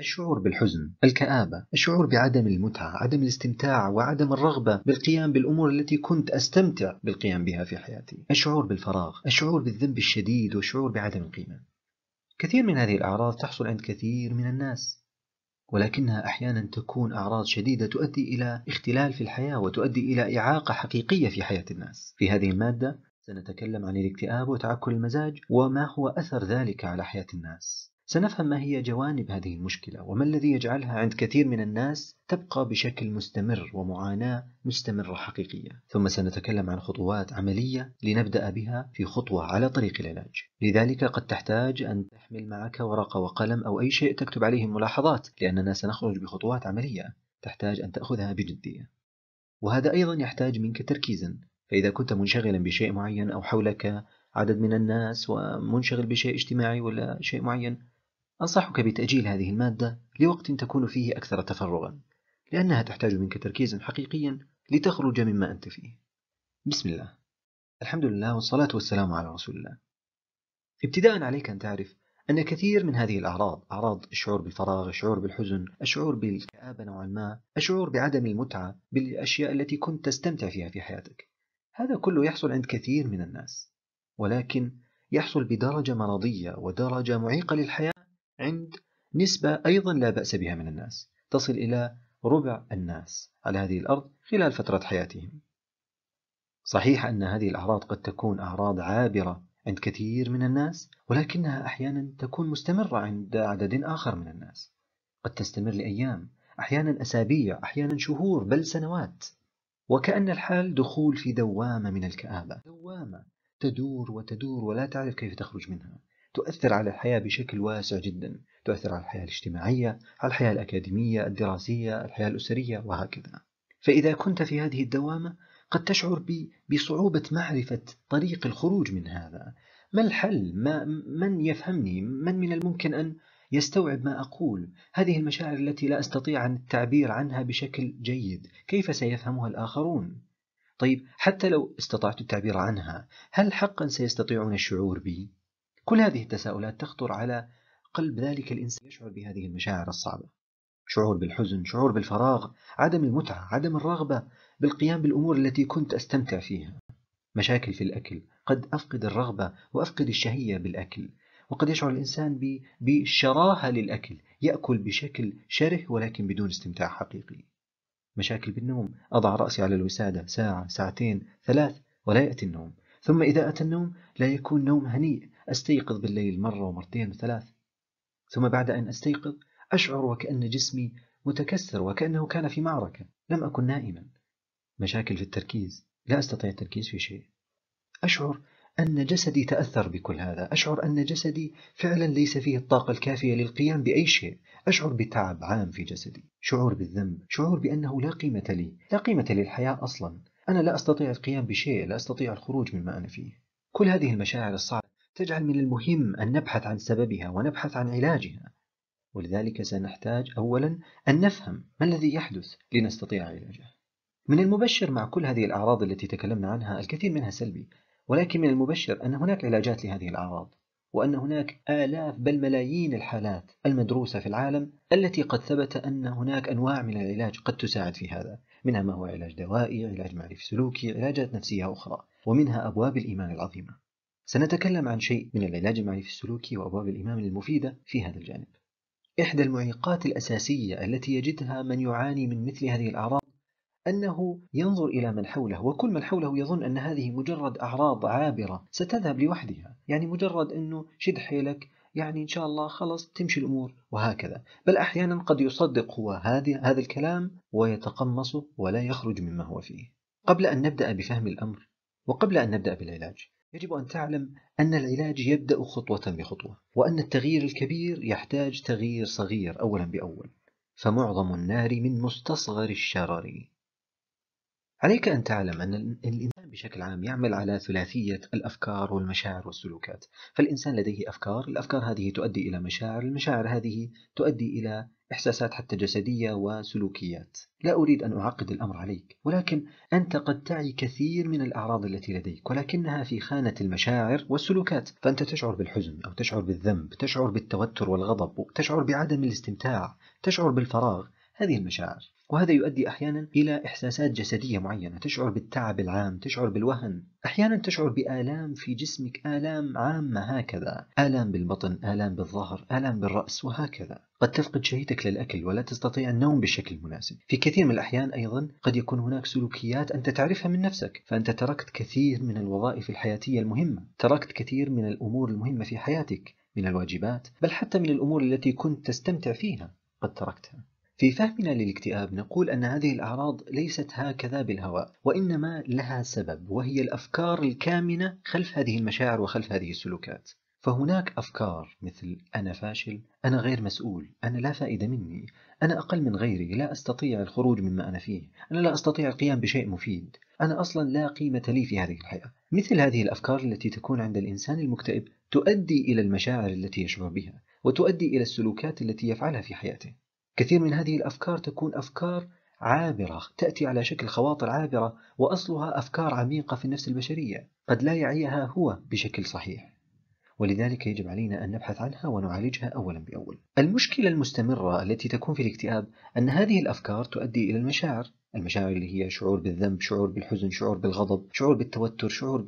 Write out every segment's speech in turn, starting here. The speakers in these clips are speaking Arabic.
الشعور بالحزن، الكآبة، الشعور بعدم المتعة، عدم الاستمتاع وعدم الرغبة بالقيام بالأمور التي كنت أستمتع بالقيام بها في حياتي، الشعور بالفراغ، الشعور بالذنب الشديد والشعور بعدم القيمة. كثير من هذه الأعراض تحصل عند كثير من الناس، ولكنها أحيانا تكون أعراض شديدة تؤدي إلى اختلال في الحياة وتؤدي إلى إعاقة حقيقية في حياة الناس. في هذه المادة سنتكلم عن الاكتئاب وتعكر المزاج وما هو أثر ذلك على حياة الناس. سنفهم ما هي جوانب هذه المشكلة وما الذي يجعلها عند كثير من الناس تبقى بشكل مستمر ومعاناة مستمرة حقيقية، ثم سنتكلم عن خطوات عملية لنبدأ بها في خطوة على طريق العلاج، لذلك قد تحتاج أن تحمل معك ورقة وقلم أو أي شيء تكتب عليه ملاحظات، لأننا سنخرج بخطوات عملية تحتاج أن تأخذها بجدية. وهذا أيضا يحتاج منك تركيزا، فإذا كنت منشغلا بشيء معين أو حولك عدد من الناس ومنشغل بشيء اجتماعي ولا شيء معين أنصحك بتأجيل هذه المادة لوقت تكون فيه أكثر تفرغا لأنها تحتاج منك تركيزا حقيقيا لتخرج مما أنت فيه بسم الله الحمد لله والصلاة والسلام على رسول الله ابتداء عليك أن تعرف أن كثير من هذه الأعراض أعراض الشعور بالفراغ الشعور بالحزن الشعور بالكآبة نوعا ما الشعور بعدم المتعة بالأشياء التي كنت تستمتع فيها في حياتك هذا كله يحصل عند كثير من الناس ولكن يحصل بدرجة مرضية ودرجة معيقة للحياة عند نسبة أيضا لا بأس بها من الناس تصل إلى ربع الناس على هذه الأرض خلال فترة حياتهم صحيح أن هذه الأعراض قد تكون أعراض عابرة عند كثير من الناس ولكنها أحيانا تكون مستمرة عند عدد آخر من الناس قد تستمر لأيام أحيانا أسابيع أحيانا شهور بل سنوات وكأن الحال دخول في دوامة من الكآبة دوامة تدور وتدور ولا تعرف كيف تخرج منها تؤثر على الحياة بشكل واسع جدا تؤثر على الحياة الاجتماعية على الحياة الأكاديمية الدراسية الحياة الأسرية وهكذا فإذا كنت في هذه الدوامة قد تشعر بصعوبة معرفة طريق الخروج من هذا ما الحل؟ ما من يفهمني؟ من من الممكن أن يستوعب ما أقول؟ هذه المشاعر التي لا أستطيع التعبير عنها بشكل جيد كيف سيفهمها الآخرون؟ طيب حتى لو استطعت التعبير عنها هل حقا سيستطيعون الشعور بي؟ كل هذه التساؤلات تخطر على قلب ذلك الإنسان يشعر بهذه المشاعر الصعبة شعور بالحزن شعور بالفراغ عدم المتعة عدم الرغبة بالقيام بالأمور التي كنت أستمتع فيها مشاكل في الأكل قد أفقد الرغبة وأفقد الشهية بالأكل وقد يشعر الإنسان بشراهة للأكل يأكل بشكل شره ولكن بدون استمتاع حقيقي مشاكل بالنوم أضع رأسي على الوسادة ساعة ساعتين ثلاث ولا يأتي النوم ثم إذا أتى النوم لا يكون نوم هنيء أستيقظ بالليل مرة ومرتين وثلاث ثم بعد أن أستيقظ أشعر وكأن جسمي متكسر وكأنه كان في معركة لم أكن نائما مشاكل في التركيز لا أستطيع التركيز في شيء أشعر أن جسدي تأثر بكل هذا أشعر أن جسدي فعلا ليس فيه الطاقة الكافية للقيام بأي شيء أشعر بتعب عام في جسدي شعور بالذنب شعور بأنه لا قيمة لي لا قيمة للحياة أصلا أنا لا أستطيع القيام بشيء لا أستطيع الخروج مما أنا فيه كل هذه المشاعر الصعبة تجعل من المهم أن نبحث عن سببها ونبحث عن علاجها ولذلك سنحتاج أولا أن نفهم ما الذي يحدث لنستطيع علاجه من المبشر مع كل هذه الأعراض التي تكلمنا عنها الكثير منها سلبي ولكن من المبشر أن هناك علاجات لهذه الأعراض وأن هناك آلاف بل ملايين الحالات المدروسة في العالم التي قد ثبت أن هناك أنواع من العلاج قد تساعد في هذا منها ما هو علاج دوائي، علاج معرفي سلوكي، علاجات نفسية أخرى ومنها أبواب الإيمان العظيمة سنتكلم عن شيء من العلاج المعرفي السلوكي وأبواب الإمام المفيدة في هذا الجانب إحدى المعيقات الأساسية التي يجدها من يعاني من مثل هذه الأعراض أنه ينظر إلى من حوله وكل من حوله يظن أن هذه مجرد أعراض عابرة ستذهب لوحدها يعني مجرد أنه شد حيلك يعني إن شاء الله خلص تمشي الأمور وهكذا بل أحيانا قد يصدق هو هذه هذا الكلام ويتقمصه ولا يخرج مما هو فيه قبل أن نبدأ بفهم الأمر وقبل أن نبدأ بالعلاج يجب أن تعلم أن العلاج يبدأ خطوة بخطوة، وأن التغيير الكبير يحتاج تغيير صغير أولا بأول، فمعظم النار من مستصغر الشرر. عليك أن تعلم أن الإنسان بشكل عام يعمل على ثلاثية الأفكار والمشاعر والسلوكات، فالإنسان لديه أفكار، الأفكار هذه تؤدي إلى مشاعر، المشاعر هذه تؤدي إلى إحساسات حتى جسدية وسلوكيات لا أريد أن أعقد الأمر عليك ولكن أنت قد تعي كثير من الأعراض التي لديك ولكنها في خانة المشاعر والسلوكات فأنت تشعر بالحزن أو تشعر بالذنب تشعر بالتوتر والغضب تشعر بعدم الاستمتاع تشعر بالفراغ هذه المشاعر وهذا يؤدي أحيانا إلى إحساسات جسدية معينة تشعر بالتعب العام تشعر بالوهن أحيانا تشعر بآلام في جسمك آلام عامة هكذا آلام بالبطن آلام بالظهر آلام بالرأس وهكذا قد تفقد شهيتك للأكل ولا تستطيع النوم بشكل مناسب في كثير من الأحيان أيضا قد يكون هناك سلوكيات أنت تعرفها من نفسك فأنت تركت كثير من الوظائف الحياتية المهمة تركت كثير من الأمور المهمة في حياتك من الواجبات بل حتى من الأمور التي كنت تستمتع فيها قد تركتها في فهمنا للاكتئاب نقول أن هذه الأعراض ليست هكذا بالهواء وإنما لها سبب وهي الأفكار الكامنة خلف هذه المشاعر وخلف هذه السلوكات فهناك أفكار مثل أنا فاشل أنا غير مسؤول أنا لا فائدة مني أنا أقل من غيري لا أستطيع الخروج مما أنا فيه أنا لا أستطيع القيام بشيء مفيد أنا أصلا لا قيمة لي في هذه الحياة مثل هذه الأفكار التي تكون عند الإنسان المكتئب تؤدي إلى المشاعر التي يشعر بها وتؤدي إلى السلوكات التي يفعلها في حياته كثير من هذه الأفكار تكون أفكار عابرة تأتي على شكل خواطر عابرة وأصلها أفكار عميقة في النفس البشرية قد لا يعيها هو بشكل صحيح ولذلك يجب علينا أن نبحث عنها ونعالجها أولا بأول المشكلة المستمرة التي تكون في الاكتئاب أن هذه الأفكار تؤدي إلى المشاعر المشاعر اللي هي شعور بالذنب شعور بالحزن شعور بالغضب شعور بالتوتر شعور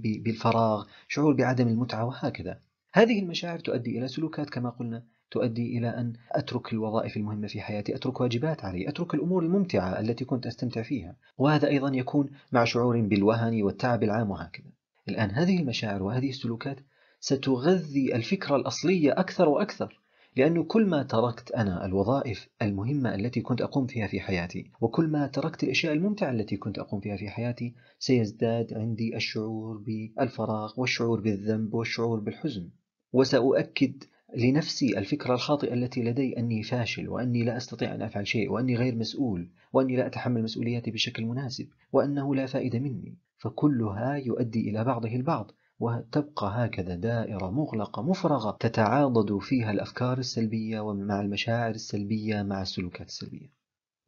بالفراغ شعور بعدم المتعة وهكذا هذه المشاعر تؤدي إلى سلوكات كما قلنا تؤدي إلى أن أترك الوظائف المهمة في حياتي أترك واجبات علي أترك الأمور الممتعة التي كنت أستمتع فيها وهذا أيضا يكون مع شعور بالوهن والتعب العام وهكذا الآن هذه المشاعر وهذه السلوكات ستغذي الفكرة الأصلية أكثر وأكثر لأنه كل ما تركت أنا الوظائف المهمة التي كنت أقوم فيها في حياتي وكل ما تركت الأشياء الممتعة التي كنت أقوم فيها في حياتي سيزداد عندي الشعور بالفراغ والشعور بالذنب والشعور بالحزن وسأؤكد لنفسي الفكرة الخاطئة التي لدي أني فاشل وأني لا أستطيع أن أفعل شيء وأني غير مسؤول وأني لا أتحمل مسؤولياتي بشكل مناسب وأنه لا فائدة مني فكلها يؤدي إلى بعضه البعض وتبقى هكذا دائرة مغلقة مفرغة تتعاضد فيها الأفكار السلبية ومع المشاعر السلبية مع السلوكات السلبية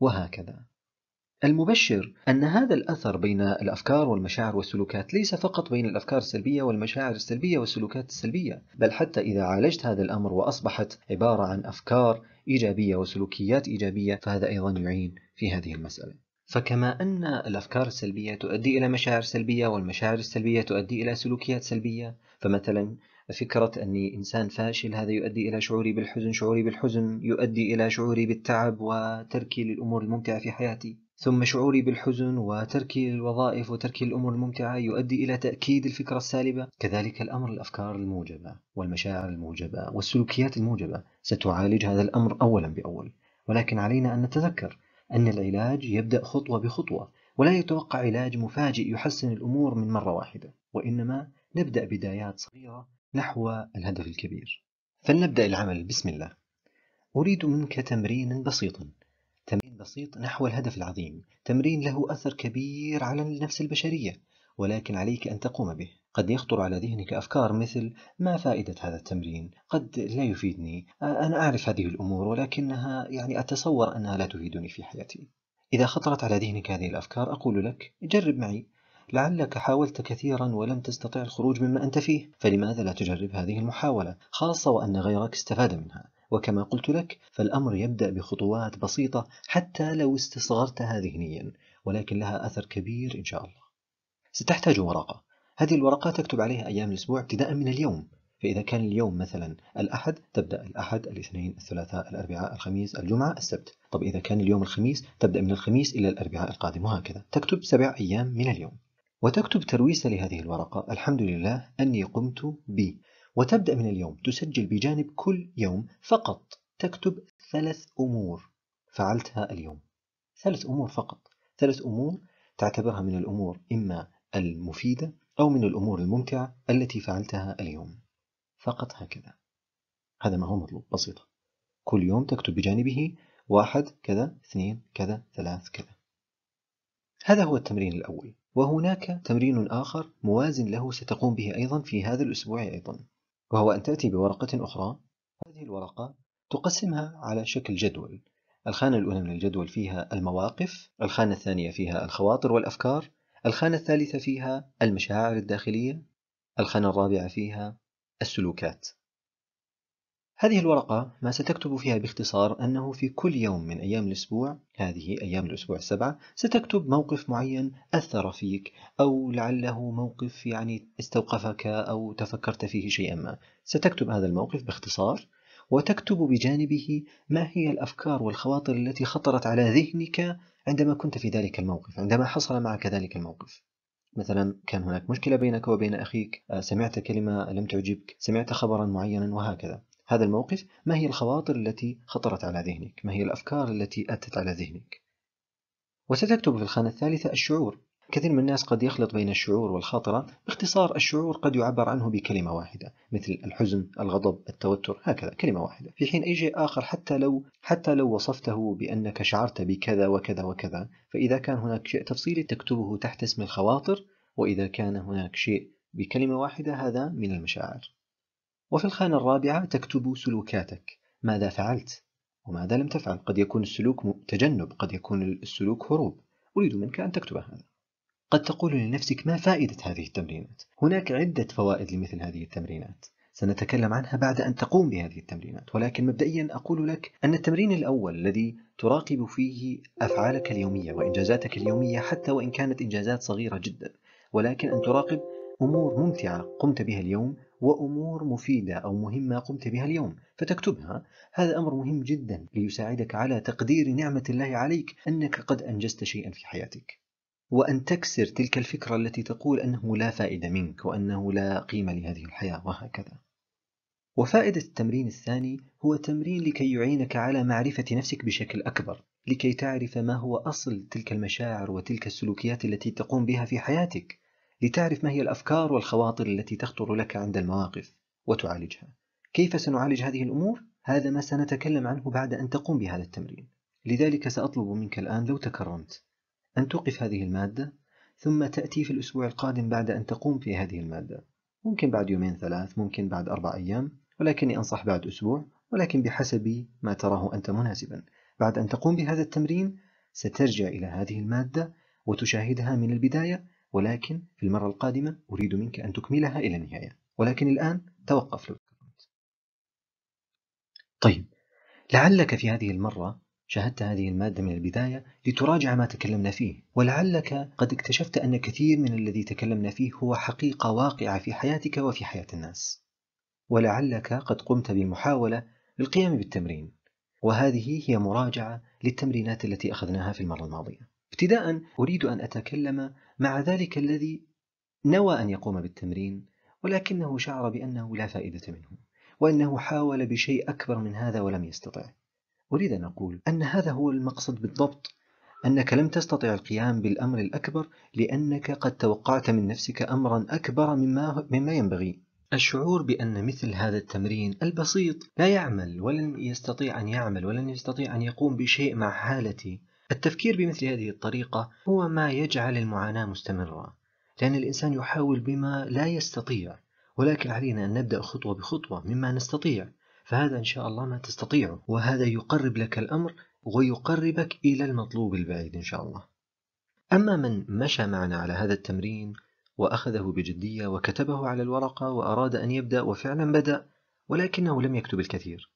وهكذا المبشر أن هذا الأثر بين الأفكار والمشاعر والسلوكات ليس فقط بين الأفكار السلبية والمشاعر السلبية والسلوكات السلبية، بل حتى إذا عالجت هذا الأمر وأصبحت عبارة عن أفكار إيجابية وسلوكيات إيجابية فهذا أيضا يعين في هذه المسألة. فكما أن الأفكار السلبية تؤدي إلى مشاعر سلبية والمشاعر السلبية تؤدي إلى سلوكيات سلبية، فمثلا فكرة أني إنسان فاشل هذا يؤدي إلى شعوري بالحزن، شعوري بالحزن يؤدي إلى شعوري بالتعب وتركي للأمور الممتعة في حياتي. ثم شعوري بالحزن وتركي الوظائف وتركي الأمور الممتعة يؤدي إلى تأكيد الفكرة السالبة كذلك الأمر الأفكار الموجبة والمشاعر الموجبة والسلوكيات الموجبة ستعالج هذا الأمر أولا بأول ولكن علينا أن نتذكر أن العلاج يبدأ خطوة بخطوة ولا يتوقع علاج مفاجئ يحسن الأمور من مرة واحدة وإنما نبدأ بدايات صغيرة نحو الهدف الكبير فلنبدأ العمل بسم الله أريد منك تمرينا بسيطا بسيط نحو الهدف العظيم تمرين له أثر كبير على النفس البشرية ولكن عليك أن تقوم به قد يخطر على ذهنك أفكار مثل ما فائدة هذا التمرين قد لا يفيدني أنا أعرف هذه الأمور ولكنها يعني أتصور أنها لا تفيدني في حياتي إذا خطرت على ذهنك هذه الأفكار أقول لك جرب معي لعلك حاولت كثيرا ولم تستطع الخروج مما أنت فيه فلماذا لا تجرب هذه المحاولة خاصة وأن غيرك استفاد منها وكما قلت لك فالأمر يبدأ بخطوات بسيطة حتى لو استصغرتها ذهنيا ولكن لها أثر كبير إن شاء الله ستحتاج ورقة هذه الورقة تكتب عليها أيام الأسبوع ابتداء من اليوم فإذا كان اليوم مثلا الأحد تبدأ الأحد الاثنين الثلاثاء الأربعاء الخميس الجمعة السبت طب إذا كان اليوم الخميس تبدأ من الخميس إلى الأربعاء القادم وهكذا تكتب سبع أيام من اليوم وتكتب ترويسة لهذه الورقة الحمد لله أني قمت ب وتبدأ من اليوم تسجل بجانب كل يوم فقط تكتب ثلاث أمور فعلتها اليوم ثلاث أمور فقط ثلاث أمور تعتبرها من الأمور إما المفيدة أو من الأمور الممتعة التي فعلتها اليوم فقط هكذا هذا ما هو مطلوب بسيطة كل يوم تكتب بجانبه واحد كذا اثنين كذا ثلاث كذا هذا هو التمرين الأول وهناك تمرين آخر موازن له ستقوم به أيضا في هذا الأسبوع أيضا وهو أن تأتي بورقة أخرى هذه الورقة تقسمها على شكل جدول الخانة الأولى من الجدول فيها المواقف الخانة الثانية فيها الخواطر والأفكار الخانة الثالثة فيها المشاعر الداخلية الخانة الرابعة فيها السلوكات هذه الورقة ما ستكتب فيها باختصار أنه في كل يوم من أيام الأسبوع هذه أيام الأسبوع السبعة ستكتب موقف معين أثر فيك أو لعله موقف يعني استوقفك أو تفكرت فيه شيئا ما ستكتب هذا الموقف باختصار وتكتب بجانبه ما هي الأفكار والخواطر التي خطرت على ذهنك عندما كنت في ذلك الموقف عندما حصل معك ذلك الموقف مثلا كان هناك مشكلة بينك وبين أخيك سمعت كلمة لم تعجبك سمعت خبرا معينا وهكذا هذا الموقف ما هي الخواطر التي خطرت على ذهنك ما هي الأفكار التي أتت على ذهنك وستكتب في الخانة الثالثة الشعور كثير من الناس قد يخلط بين الشعور والخاطرة باختصار الشعور قد يعبر عنه بكلمة واحدة مثل الحزن الغضب التوتر هكذا كلمة واحدة في حين أي شيء آخر حتى لو حتى لو وصفته بأنك شعرت بكذا وكذا وكذا فإذا كان هناك شيء تفصيلي تكتبه تحت اسم الخواطر وإذا كان هناك شيء بكلمة واحدة هذا من المشاعر وفي الخانة الرابعة تكتب سلوكاتك ماذا فعلت وماذا لم تفعل قد يكون السلوك تجنب قد يكون السلوك هروب أريد منك أن تكتب هذا قد تقول لنفسك ما فائدة هذه التمرينات هناك عدة فوائد لمثل هذه التمرينات سنتكلم عنها بعد أن تقوم بهذه التمرينات ولكن مبدئيا أقول لك أن التمرين الأول الذي تراقب فيه أفعالك اليومية وإنجازاتك اليومية حتى وإن كانت إنجازات صغيرة جدا ولكن أن تراقب أمور ممتعة قمت بها اليوم وأمور مفيدة أو مهمة قمت بها اليوم فتكتبها هذا أمر مهم جدا ليساعدك على تقدير نعمة الله عليك أنك قد أنجزت شيئا في حياتك وأن تكسر تلك الفكرة التي تقول أنه لا فائدة منك وأنه لا قيمة لهذه الحياة وهكذا وفائدة التمرين الثاني هو تمرين لكي يعينك على معرفة نفسك بشكل أكبر لكي تعرف ما هو أصل تلك المشاعر وتلك السلوكيات التي تقوم بها في حياتك لتعرف ما هي الأفكار والخواطر التي تخطر لك عند المواقف وتعالجها. كيف سنعالج هذه الأمور؟ هذا ما سنتكلم عنه بعد أن تقوم بهذا التمرين. لذلك سأطلب منك الآن لو تكرمت أن توقف هذه المادة ثم تأتي في الأسبوع القادم بعد أن تقوم في هذه المادة. ممكن بعد يومين ثلاث، ممكن بعد أربع أيام، ولكني أنصح بعد أسبوع، ولكن بحسب ما تراه أنت مناسبا. بعد أن تقوم بهذا التمرين سترجع إلى هذه المادة وتشاهدها من البداية ولكن في المرة القادمة أريد منك أن تكملها إلى النهاية ولكن الآن توقف لو طيب لعلك في هذه المرة شاهدت هذه المادة من البداية لتراجع ما تكلمنا فيه ولعلك قد اكتشفت أن كثير من الذي تكلمنا فيه هو حقيقة واقعة في حياتك وفي حياة الناس ولعلك قد قمت بمحاولة للقيام بالتمرين وهذه هي مراجعة للتمرينات التي أخذناها في المرة الماضية ابتداء أريد أن أتكلم مع ذلك الذي نوى أن يقوم بالتمرين ولكنه شعر بأنه لا فائدة منه وأنه حاول بشيء أكبر من هذا ولم يستطع أريد أن أقول أن هذا هو المقصد بالضبط أنك لم تستطع القيام بالأمر الأكبر لأنك قد توقعت من نفسك أمرا أكبر مما, مما ينبغي الشعور بأن مثل هذا التمرين البسيط لا يعمل ولن يستطيع أن يعمل ولن يستطيع أن يقوم بشيء مع حالتي التفكير بمثل هذه الطريقة هو ما يجعل المعاناة مستمرة، لأن الإنسان يحاول بما لا يستطيع، ولكن علينا أن نبدأ خطوة بخطوة مما نستطيع، فهذا إن شاء الله ما تستطيعه، وهذا يقرب لك الأمر ويقربك إلى المطلوب البعيد إن شاء الله. أما من مشى معنا على هذا التمرين وأخذه بجدية وكتبه على الورقة وأراد أن يبدأ وفعلا بدأ ولكنه لم يكتب الكثير.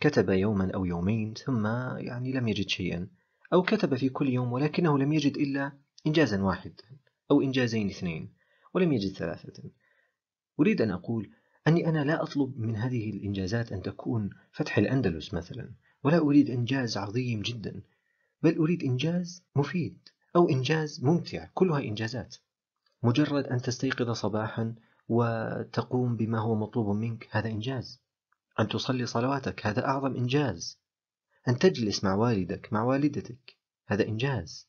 كتب يوما أو يومين ثم يعني لم يجد شيئا أو كتب في كل يوم ولكنه لم يجد إلا إنجازا واحدا أو إنجازين اثنين ولم يجد ثلاثة أريد أن أقول أني أنا لا أطلب من هذه الإنجازات أن تكون فتح الأندلس مثلا ولا أريد إنجاز عظيم جدا بل أريد إنجاز مفيد أو إنجاز ممتع كلها إنجازات مجرد أن تستيقظ صباحا وتقوم بما هو مطلوب منك هذا إنجاز أن تصلي صلواتك هذا أعظم إنجاز أن تجلس مع والدك مع والدتك هذا إنجاز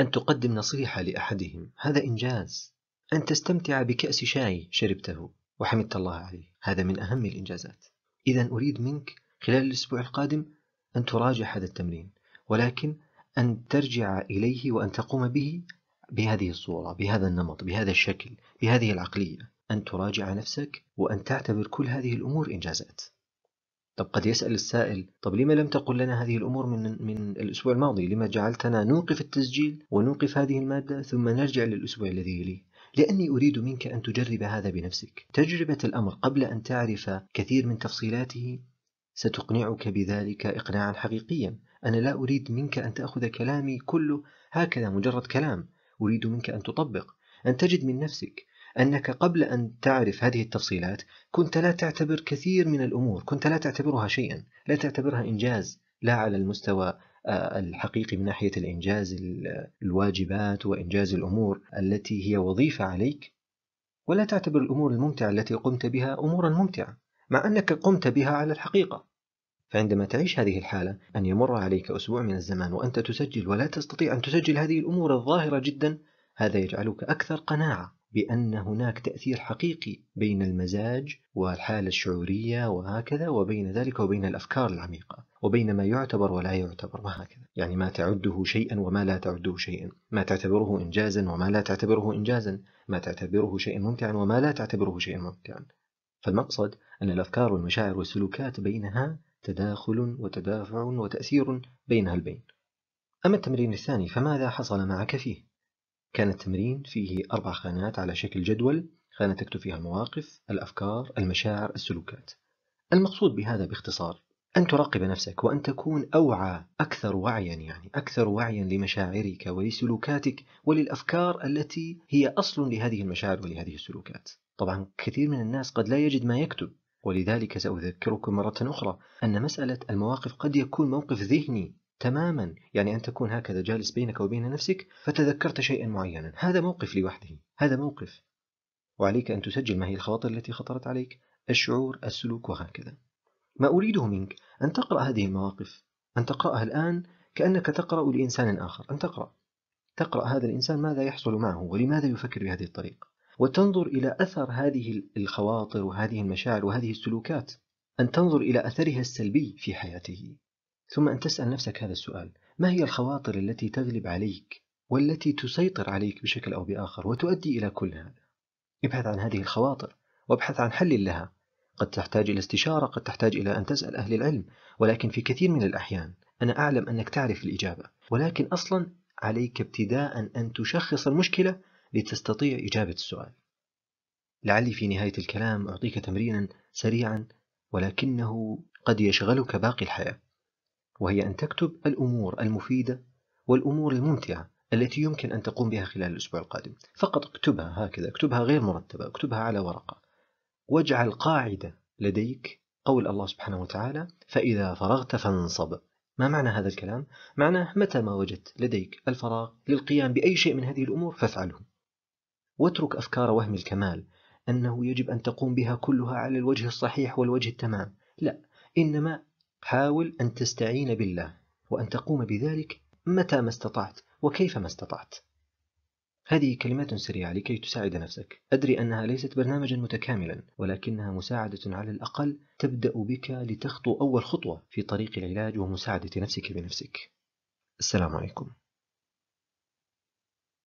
أن تقدم نصيحة لأحدهم هذا إنجاز أن تستمتع بكأس شاي شربته وحمدت الله عليه هذا من أهم الإنجازات إذا أريد منك خلال الأسبوع القادم أن تراجع هذا التمرين ولكن أن ترجع إليه وأن تقوم به بهذه الصورة بهذا النمط بهذا الشكل بهذه العقلية أن تراجع نفسك وأن تعتبر كل هذه الأمور إنجازات طب قد يسأل السائل طب لما لم تقل لنا هذه الأمور من, من الأسبوع الماضي لما جعلتنا نوقف التسجيل ونوقف هذه المادة ثم نرجع للأسبوع الذي يليه لأني أريد منك أن تجرب هذا بنفسك تجربة الأمر قبل أن تعرف كثير من تفصيلاته ستقنعك بذلك إقناعا حقيقيا أنا لا أريد منك أن تأخذ كلامي كله هكذا مجرد كلام أريد منك أن تطبق أن تجد من نفسك أنك قبل أن تعرف هذه التفصيلات كنت لا تعتبر كثير من الأمور كنت لا تعتبرها شيئا لا تعتبرها إنجاز لا على المستوى آه، الحقيقي من ناحية الإنجاز الواجبات وإنجاز الأمور التي هي وظيفة عليك ولا تعتبر الأمور الممتعة التي قمت بها أمورا ممتعة مع أنك قمت بها على الحقيقة فعندما تعيش هذه الحالة أن يمر عليك أسبوع من الزمان وأنت تسجل ولا تستطيع أن تسجل هذه الأمور الظاهرة جدا هذا يجعلك أكثر قناعة بأن هناك تأثير حقيقي بين المزاج والحالة الشعورية وهكذا وبين ذلك وبين الأفكار العميقة وبين ما يعتبر ولا يعتبر وهكذا يعني ما تعده شيئا وما لا تعده شيئا ما تعتبره إنجازا وما لا تعتبره إنجازا ما تعتبره شيئا ممتعا وما لا تعتبره شيئا ممتعا فالمقصد أن الأفكار والمشاعر والسلوكات بينها تداخل وتدافع وتأثير بينها البين أما التمرين الثاني فماذا حصل معك فيه؟ كان التمرين فيه أربع خانات على شكل جدول خانة تكتب فيها المواقف، الأفكار، المشاعر، السلوكات. المقصود بهذا باختصار أن تراقب نفسك وأن تكون أوعى أكثر وعيا يعني أكثر وعيا لمشاعرك ولسلوكاتك وللأفكار التي هي أصل لهذه المشاعر ولهذه السلوكات. طبعا كثير من الناس قد لا يجد ما يكتب ولذلك سأذكركم مرة أخرى أن مسألة المواقف قد يكون موقف ذهني تماما يعني أن تكون هكذا جالس بينك وبين نفسك فتذكرت شيئا معينا هذا موقف لوحده هذا موقف وعليك أن تسجل ما هي الخواطر التي خطرت عليك الشعور السلوك وهكذا ما أريده منك أن تقرأ هذه المواقف أن تقرأها الآن كأنك تقرأ لإنسان آخر أن تقرأ تقرأ هذا الإنسان ماذا يحصل معه ولماذا يفكر بهذه الطريقة وتنظر إلى أثر هذه الخواطر وهذه المشاعر وهذه السلوكات أن تنظر إلى أثرها السلبي في حياته ثم أن تسأل نفسك هذا السؤال ما هي الخواطر التي تغلب عليك والتي تسيطر عليك بشكل أو بآخر وتؤدي إلى كل هذا ابحث عن هذه الخواطر وابحث عن حل لها قد تحتاج إلى استشارة قد تحتاج إلى أن تسأل أهل العلم ولكن في كثير من الأحيان أنا أعلم أنك تعرف الإجابة ولكن أصلا عليك ابتداء أن تشخص المشكلة لتستطيع إجابة السؤال لعلي في نهاية الكلام أعطيك تمرينا سريعا ولكنه قد يشغلك باقي الحياة وهي أن تكتب الأمور المفيدة والأمور الممتعة التي يمكن أن تقوم بها خلال الأسبوع القادم فقط اكتبها هكذا اكتبها غير مرتبة اكتبها على ورقة واجعل قاعدة لديك قول الله سبحانه وتعالى فإذا فرغت فانصب ما معنى هذا الكلام؟ معناه متى ما وجدت لديك الفراغ للقيام بأي شيء من هذه الأمور فافعله واترك أفكار وهم الكمال أنه يجب أن تقوم بها كلها على الوجه الصحيح والوجه التمام لا إنما حاول أن تستعين بالله وأن تقوم بذلك متى ما استطعت وكيف ما استطعت هذه كلمات سريعة لكي تساعد نفسك أدري أنها ليست برنامجا متكاملا ولكنها مساعدة على الأقل تبدأ بك لتخطو أول خطوة في طريق العلاج ومساعدة نفسك بنفسك السلام عليكم